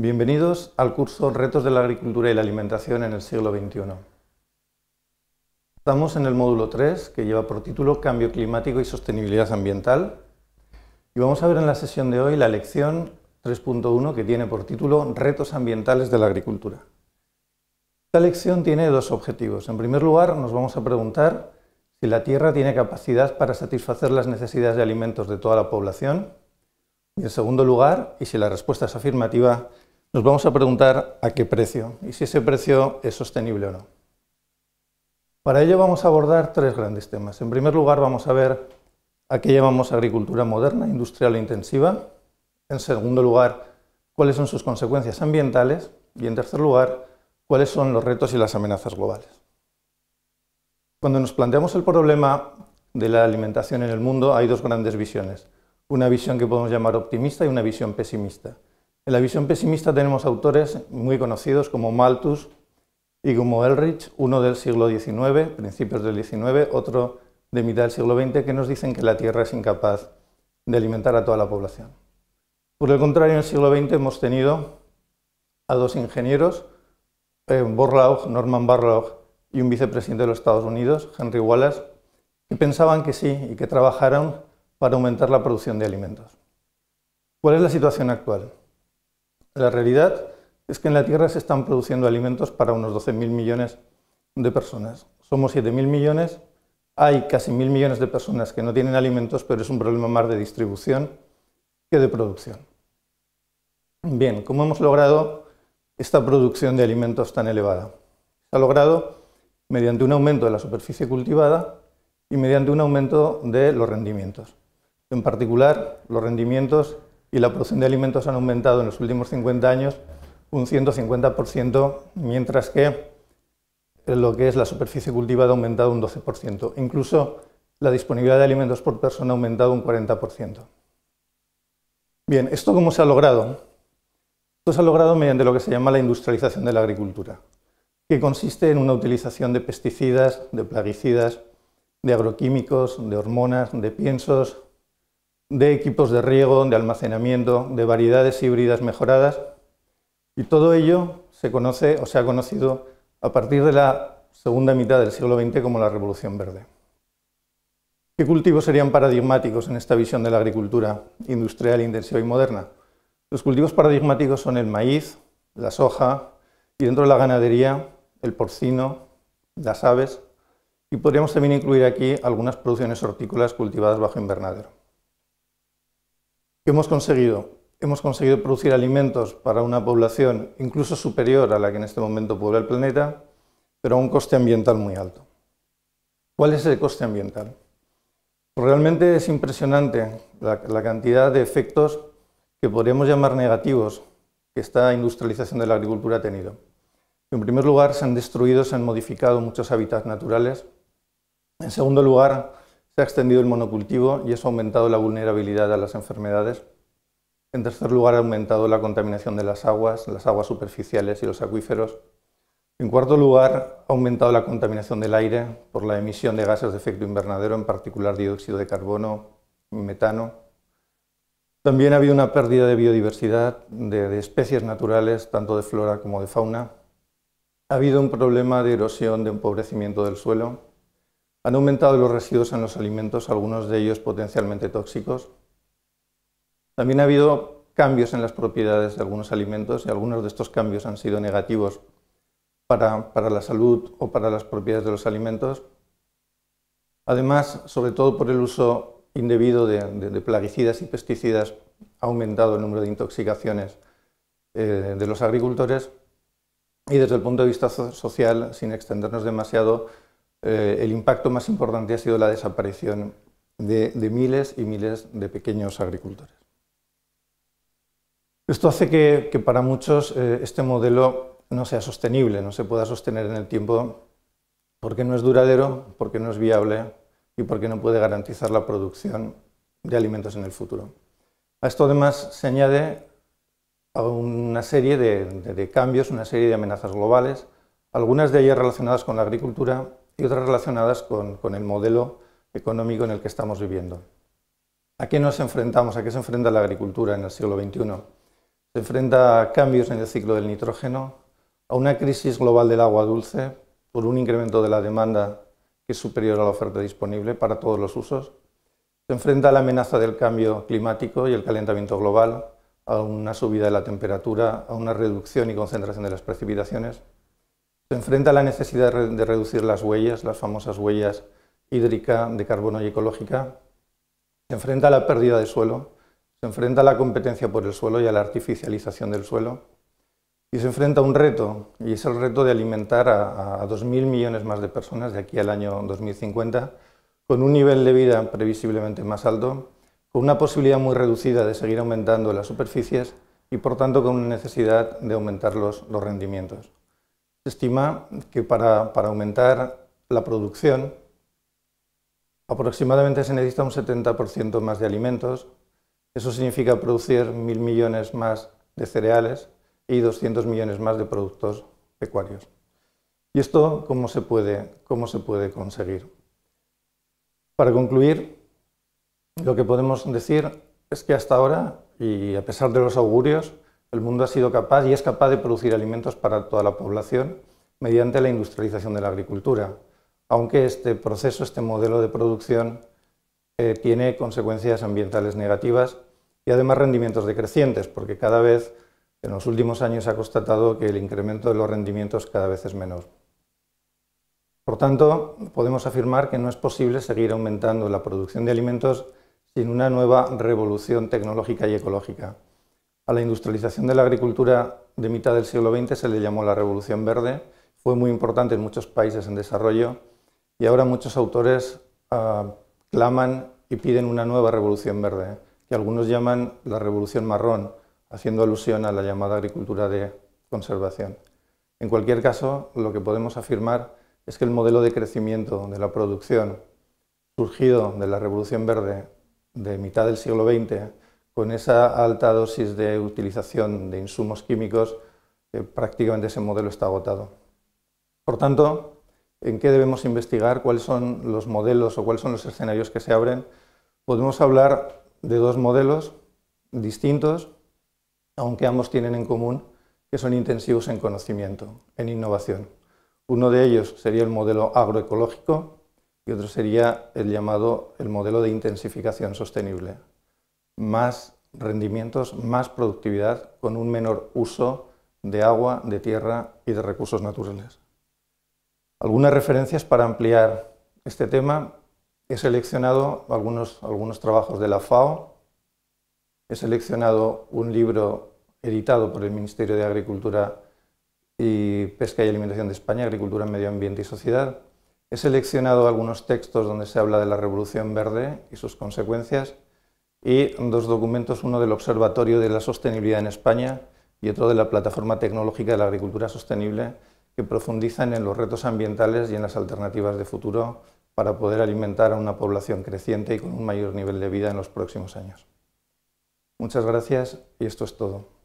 Bienvenidos al curso Retos de la Agricultura y la Alimentación en el siglo XXI. Estamos en el módulo 3, que lleva por título Cambio climático y sostenibilidad ambiental. Y vamos a ver en la sesión de hoy la lección 3.1, que tiene por título Retos ambientales de la agricultura. Esta lección tiene dos objetivos. En primer lugar, nos vamos a preguntar si la Tierra tiene capacidad para satisfacer las necesidades de alimentos de toda la población. Y en segundo lugar, y si la respuesta es afirmativa, nos vamos a preguntar a qué precio y si ese precio es sostenible o no. Para ello vamos a abordar tres grandes temas. En primer lugar vamos a ver a qué llamamos agricultura moderna, industrial e intensiva. En segundo lugar, cuáles son sus consecuencias ambientales. Y en tercer lugar, cuáles son los retos y las amenazas globales. Cuando nos planteamos el problema de la alimentación en el mundo hay dos grandes visiones. Una visión que podemos llamar optimista y una visión pesimista. En la visión pesimista tenemos autores muy conocidos como Malthus y como Elrich, uno del siglo XIX, principios del XIX, otro de mitad del siglo XX, que nos dicen que la Tierra es incapaz de alimentar a toda la población. Por el contrario, en el siglo XX hemos tenido a dos ingenieros, eh, Borlaug, Norman Borlaug y un vicepresidente de los Estados Unidos, Henry Wallace, que pensaban que sí y que trabajaron para aumentar la producción de alimentos. ¿Cuál es la situación actual? La realidad es que en la Tierra se están produciendo alimentos para unos 12.000 millones de personas. Somos 7.000 millones, hay casi 1.000 millones de personas que no tienen alimentos, pero es un problema más de distribución que de producción. Bien, ¿cómo hemos logrado esta producción de alimentos tan elevada? Se ha logrado mediante un aumento de la superficie cultivada y mediante un aumento de los rendimientos. En particular, los rendimientos y la producción de alimentos han aumentado en los últimos 50 años un 150%, mientras que lo que es la superficie cultivada ha aumentado un 12%. Incluso la disponibilidad de alimentos por persona ha aumentado un 40%. Bien, ¿esto cómo se ha logrado? Esto se ha logrado mediante lo que se llama la industrialización de la agricultura, que consiste en una utilización de pesticidas, de plaguicidas, de agroquímicos, de hormonas, de piensos, de equipos de riego, de almacenamiento, de variedades híbridas mejoradas. Y todo ello se conoce o se ha conocido a partir de la segunda mitad del siglo XX como la Revolución Verde. ¿Qué cultivos serían paradigmáticos en esta visión de la agricultura industrial, intensiva y moderna? Los cultivos paradigmáticos son el maíz, la soja y dentro de la ganadería el porcino, las aves y podríamos también incluir aquí algunas producciones hortícolas cultivadas bajo invernadero. ¿Qué hemos conseguido? Hemos conseguido producir alimentos para una población incluso superior a la que en este momento puebla el planeta, pero a un coste ambiental muy alto. ¿Cuál es el coste ambiental? Pues realmente es impresionante la, la cantidad de efectos que podríamos llamar negativos que esta industrialización de la agricultura ha tenido. En primer lugar, se han destruido, se han modificado muchos hábitats naturales. En segundo lugar, se ha extendido el monocultivo y eso ha aumentado la vulnerabilidad a las enfermedades. En tercer lugar, ha aumentado la contaminación de las aguas, las aguas superficiales y los acuíferos. En cuarto lugar, ha aumentado la contaminación del aire por la emisión de gases de efecto invernadero, en particular dióxido de carbono, y metano. También ha habido una pérdida de biodiversidad de, de, especies naturales, tanto de flora como de fauna. Ha habido un problema de erosión, de empobrecimiento del suelo. Han aumentado los residuos en los alimentos, algunos de ellos potencialmente tóxicos. También ha habido cambios en las propiedades de algunos alimentos y algunos de estos cambios han sido negativos para, la salud o para las propiedades de los alimentos. Además, sobre todo por el uso indebido de, plaguicidas y pesticidas, ha aumentado el número de intoxicaciones eh, de los agricultores y desde el punto de vista social, sin extendernos demasiado, eh, el impacto más importante ha sido la desaparición de, miles y miles de pequeños agricultores. Esto hace que, para muchos eh, este modelo no sea sostenible, no se pueda sostener en el tiempo porque no es duradero, porque no es viable y porque no puede garantizar la producción de alimentos en el futuro. A esto además se añade a una serie de cambios, una serie de amenazas globales, algunas de ellas relacionadas con la agricultura y otras relacionadas con, el modelo económico en el que estamos viviendo. ¿A qué nos enfrentamos? ¿A qué se enfrenta la agricultura en el siglo XXI? Se enfrenta a cambios en el ciclo del nitrógeno, a una crisis global del agua dulce por un incremento de la demanda que es superior a la oferta disponible para todos los usos. Se enfrenta a la amenaza del cambio climático y el calentamiento global, a una subida de la temperatura, a una reducción y concentración de las precipitaciones se enfrenta a la necesidad de reducir las huellas, las famosas huellas hídrica, de carbono y ecológica, se enfrenta a la pérdida de suelo, se enfrenta a la competencia por el suelo y a la artificialización del suelo, y se enfrenta a un reto, y es el reto de alimentar a, a 2.000 millones más de personas de aquí al año 2050, con un nivel de vida previsiblemente más alto, con una posibilidad muy reducida de seguir aumentando las superficies y, por tanto, con una necesidad de aumentar los rendimientos estima que para, aumentar la producción aproximadamente se necesita un 70% más de alimentos. Eso significa producir mil millones más de cereales y 200 millones más de productos pecuarios. ¿Y esto puede, cómo se puede conseguir? Para concluir, lo que podemos decir es que hasta ahora, y a pesar de los augurios, el mundo ha sido capaz y es capaz de producir alimentos para toda la población mediante la industrialización de la agricultura, aunque este proceso, este modelo de producción, eh, tiene consecuencias ambientales negativas y además rendimientos decrecientes, porque cada vez, en los últimos años, se ha constatado que el incremento de los rendimientos cada vez es menor. Por tanto, podemos afirmar que no es posible seguir aumentando la producción de alimentos sin una nueva revolución tecnológica y ecológica. A la industrialización de la agricultura de mitad del siglo XX se le llamó la Revolución Verde, fue muy importante en muchos países en desarrollo y ahora muchos autores ah, claman y piden una nueva revolución verde, que algunos llaman la revolución marrón, haciendo alusión a la llamada agricultura de conservación. En cualquier caso, lo que podemos afirmar es que el modelo de crecimiento de la producción surgido de la revolución verde de mitad del siglo XX con esa alta dosis de utilización de insumos químicos, eh, prácticamente ese modelo está agotado. Por tanto, ¿en qué debemos investigar? ¿Cuáles son los modelos o cuáles son los escenarios que se abren? Podemos hablar de dos modelos distintos, aunque ambos tienen en común que son intensivos en conocimiento, en innovación. Uno de ellos sería el modelo agroecológico y otro sería el llamado el modelo de intensificación sostenible más rendimientos, más productividad con un menor uso de agua, de tierra y de recursos naturales. Algunas referencias para ampliar este tema. He seleccionado algunos, algunos trabajos de la FAO. He seleccionado un libro editado por el Ministerio de Agricultura y Pesca y Alimentación de España, Agricultura, Medio Ambiente y Sociedad. He seleccionado algunos textos donde se habla de la Revolución Verde y sus consecuencias y dos documentos, uno del Observatorio de la Sostenibilidad en España y otro de la Plataforma Tecnológica de la Agricultura Sostenible, que profundizan en los retos ambientales y en las alternativas de futuro para poder alimentar a una población creciente y con un mayor nivel de vida en los próximos años. Muchas gracias y esto es todo.